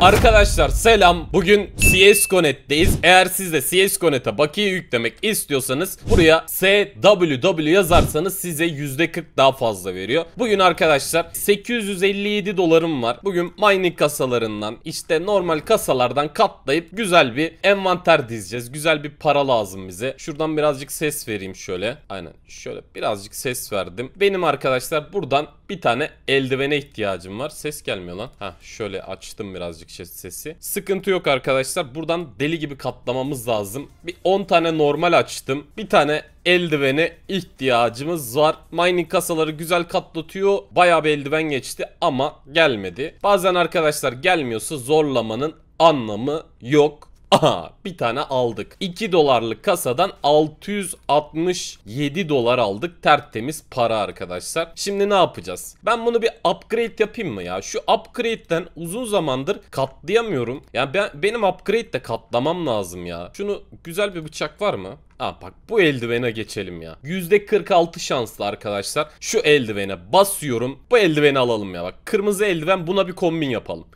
Arkadaşlar selam. Bugün CSGO.net'teyiz. Eğer siz de CSGO.net'e bakiye yüklemek istiyorsanız buraya SWW yazarsanız size %40 daha fazla veriyor. Bugün arkadaşlar 857 dolarım var. Bugün mining kasalarından işte normal kasalardan katlayıp güzel bir envanter dizeceğiz. Güzel bir para lazım bize. Şuradan birazcık ses vereyim şöyle. Aynen şöyle birazcık ses verdim. Benim arkadaşlar buradan bir tane eldivene ihtiyacım var. Ses gelmiyor lan. Ha şöyle açtım birazcık sesi. Sıkıntı yok arkadaşlar. Buradan deli gibi katlamamız lazım. Bir 10 tane normal açtım. Bir tane eldivene ihtiyacımız var. Mining kasaları güzel katlatıyor. Bayağı bir eldiven geçti ama gelmedi. Bazen arkadaşlar gelmiyorsa zorlamanın anlamı yok. Aha bir tane aldık. 2 dolarlık kasadan 667 dolar aldık. Tertemiz para arkadaşlar. Şimdi ne yapacağız? Ben bunu bir upgrade yapayım mı ya? Şu upgrade'den uzun zamandır katlayamıyorum. Yani ben, benim upgrade de katlamam lazım ya. Şunu güzel bir bıçak var mı? Ha bak bu eldivene geçelim ya. %46 şanslı arkadaşlar. Şu eldivene basıyorum. Bu eldiveni alalım ya bak. Kırmızı eldiven buna bir kombin yapalım.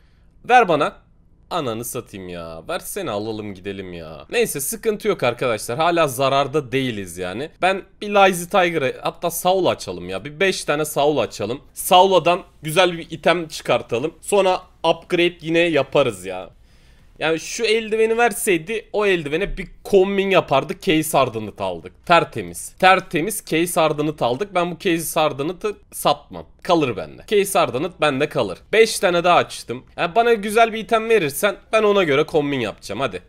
Ver bana. Ananı satayım ya. Versene alalım gidelim ya. Neyse sıkıntı yok arkadaşlar. Hala zararda değiliz yani. Ben bir Lazy Tiger'ı hatta Saul açalım ya. Bir 5 tane Saul açalım. Saul'dan güzel bir item çıkartalım. Sonra upgrade yine yaparız ya. Yani şu eldiveni verseydi o eldivene bir kombin yapardık. Case Harden'ı aldık. Tertemiz. Tertemiz Case Harden'ı aldık. Ben bu Case Harden'ı satmam. Kalır bende. Case Harden'ı bende kalır. 5 tane daha açtım. Yani bana güzel bir item verirsen ben ona göre kombin yapacağım hadi.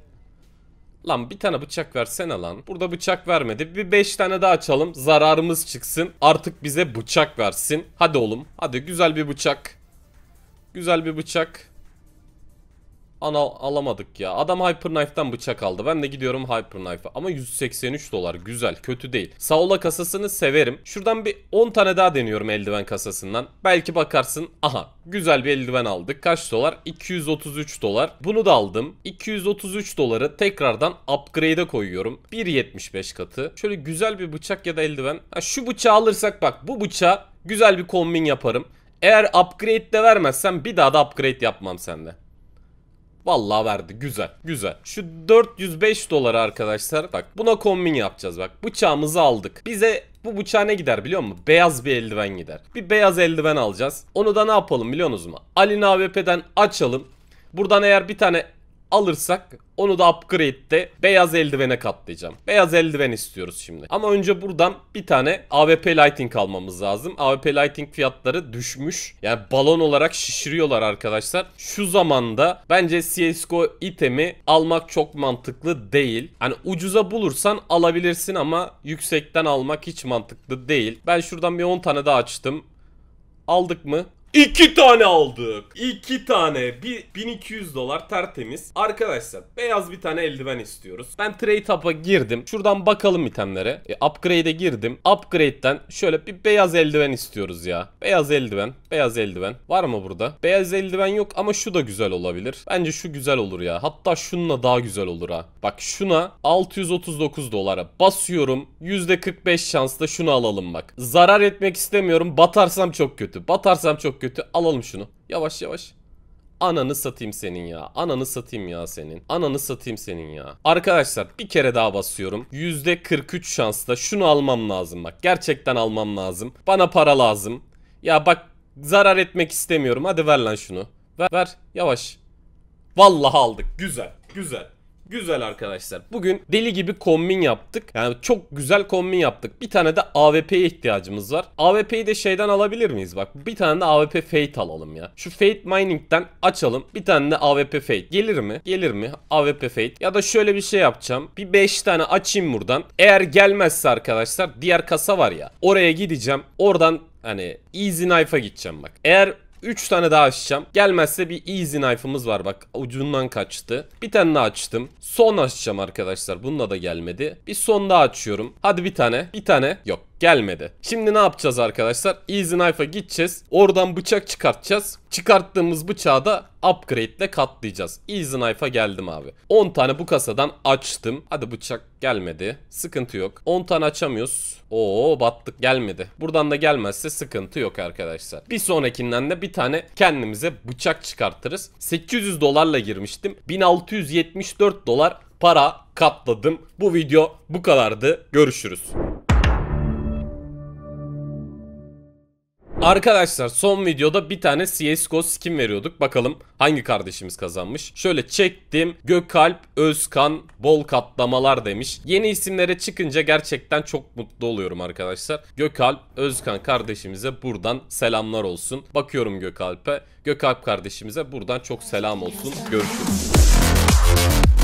Lan bir tane bıçak versene lan. Burada bıçak vermedi. Bir 5 tane daha açalım. Zararımız çıksın. Artık bize bıçak versin. Hadi oğlum. Hadi güzel bir bıçak. Güzel bir bıçak. Ana alamadık ya. Adam Hyperknife'dan bıçak aldı. Ben de gidiyorum Hyperknife'a. Ama 183 dolar. Güzel. Kötü değil. Saola kasasını severim. Şuradan bir 10 tane daha deniyorum eldiven kasasından. Belki bakarsın. Aha. Güzel bir eldiven aldık. Kaç dolar? 233 dolar. Bunu da aldım. 233 doları tekrardan upgrade'e koyuyorum. 1.75 katı. Şöyle güzel bir bıçak ya da eldiven. Ha, şu bıçağı alırsak bak. Bu bıçağı güzel bir kombin yaparım. Eğer upgrade de vermezsen bir daha da upgrade yapmam sende. Vallahi verdi. Güzel. Güzel. Şu 405 dolar arkadaşlar. Bak buna kombin yapacağız bak. Bıçağımızı aldık. Bize bu bıçağa ne gider biliyor musun? Beyaz bir eldiven gider. Bir beyaz eldiven alacağız. Onu da ne yapalım biliyor musunuz mu? Alin AWP'den açalım. Buradan eğer bir tane alırsak onu da upgrade'de beyaz eldivene katlayacağım. Beyaz eldiven istiyoruz şimdi. Ama önce buradan bir tane AWP Lighting almamız lazım. AWP Lighting fiyatları düşmüş. Yani balon olarak şişiriyorlar arkadaşlar. Şu zamanda bence CSGO itemi almak çok mantıklı değil. Hani ucuza bulursan alabilirsin ama yüksekten almak hiç mantıklı değil. Ben şuradan bir 10 tane daha açtım. Aldık mı? İki tane aldık. İki tane. Bir 1200 dolar tertemiz. Arkadaşlar beyaz bir tane eldiven istiyoruz. Ben trade up'a girdim. Şuradan bakalım itemlere. E, upgrade'e girdim. Upgrade'den şöyle bir beyaz eldiven istiyoruz ya. Beyaz eldiven. Beyaz eldiven. Var mı burada? Beyaz eldiven yok ama şu da güzel olabilir. Bence şu güzel olur ya. Hatta şununla daha güzel olur ha. Bak şuna 639 dolara basıyorum. %45 şansla şunu alalım bak. Zarar etmek istemiyorum. Batarsam çok kötü. Batarsam çok kötü. Alalım şunu. Yavaş yavaş. Ananı satayım senin ya. Ananı satayım ya senin. Ananı satayım senin ya. Arkadaşlar bir kere daha basıyorum. %43 şansla şunu almam lazım bak. Gerçekten almam lazım. Bana para lazım. Ya bak zarar etmek istemiyorum. Hadi ver lan şunu. Ver, ver. yavaş. Vallahi aldık. Güzel. Güzel. Güzel arkadaşlar. Bugün deli gibi kombin yaptık. Yani çok güzel kombin yaptık. Bir tane de AWP'ye ihtiyacımız var. AWP'yi de şeyden alabilir miyiz? Bak bir tane de AWP Fate alalım ya. Şu Fate Mining'den açalım. Bir tane de AWP Fate. Gelir mi? Gelir mi? AWP Fate. Ya da şöyle bir şey yapacağım. Bir 5 tane açayım buradan. Eğer gelmezse arkadaşlar diğer kasa var ya. Oraya gideceğim. Oradan Hani Easy Knife'a gideceğim bak. Eğer 3 tane daha açacağım. Gelmezse bir easy knife'ımız var bak. Ucundan kaçtı. Bir tane daha açtım. Son açacağım arkadaşlar. Bununla da gelmedi. Bir son daha açıyorum. Hadi bir tane. Bir tane. Yok gelmedi. Şimdi ne yapacağız arkadaşlar? Easy Knife'a gideceğiz. Oradan bıçak çıkartacağız. Çıkarttığımız bıçağı da upgrade ile katlayacağız. Easy Knife'a geldim abi. 10 tane bu kasadan açtım. Hadi bıçak gelmedi. Sıkıntı yok. 10 tane açamıyoruz. Oo battık gelmedi. Buradan da gelmezse sıkıntı yok arkadaşlar. Bir sonrakinden de bir tane kendimize bıçak çıkartırız. 800 dolarla girmiştim. 1674 dolar para katladım. Bu video bu kadardı. Görüşürüz. Arkadaşlar son videoda bir tane CSGO skin veriyorduk. Bakalım hangi kardeşimiz kazanmış. Şöyle çektim. Gökalp, Özkan, bol katlamalar demiş. Yeni isimlere çıkınca gerçekten çok mutlu oluyorum arkadaşlar. Gökalp, Özkan kardeşimize buradan selamlar olsun. Bakıyorum Gökalp'e. Gökalp kardeşimize buradan çok selam olsun. Görüşürüz.